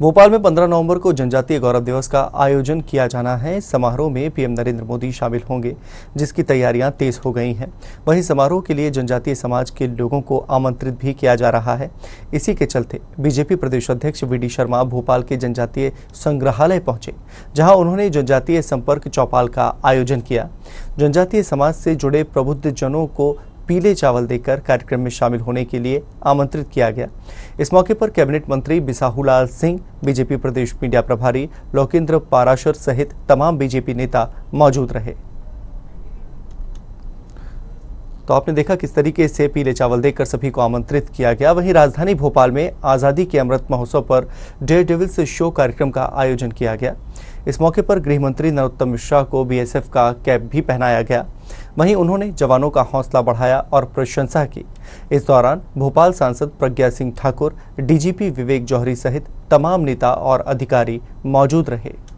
भोपाल में 15 नवंबर को जनजातीय गौरव दिवस का आयोजन किया जाना है समारोह में पीएम नरेंद्र मोदी शामिल होंगे जिसकी तैयारियां तेज हो गई हैं वहीं समारोह के लिए जनजातीय समाज के लोगों को आमंत्रित भी किया जा रहा है इसी के चलते बीजेपी प्रदेश अध्यक्ष वी शर्मा भोपाल के जनजातीय संग्रहालय पहुंचे जहाँ उन्होंने जनजातीय संपर्क चौपाल का आयोजन किया जनजातीय समाज से जुड़े प्रबुद्ध जनों को पीले चावल देकर कार्यक्रम में शामिल होने के लिए आमंत्रित किया गया इस मौके पर कैबिनेट मंत्री बिसाहूलाल सिंह बीजेपी प्रदेश मीडिया प्रभारी लोकेंद्र पाराशर सहित तमाम बीजेपी नेता मौजूद रहे तो आपने देखा किस तरीके से पीले चावल देकर सभी को आमंत्रित किया गया वहीं राजधानी भोपाल में आज़ादी के अमृत महोत्सव पर डेयर डेविल्स शो कार्यक्रम का आयोजन किया गया इस मौके पर गृह मंत्री नरोत्तम मिश्रा को बीएसएफ का कैप भी पहनाया गया वहीं उन्होंने जवानों का हौसला बढ़ाया और प्रशंसा की इस दौरान भोपाल सांसद प्रज्ञा सिंह ठाकुर डीजीपी विवेक जौहरी सहित तमाम नेता और अधिकारी मौजूद रहे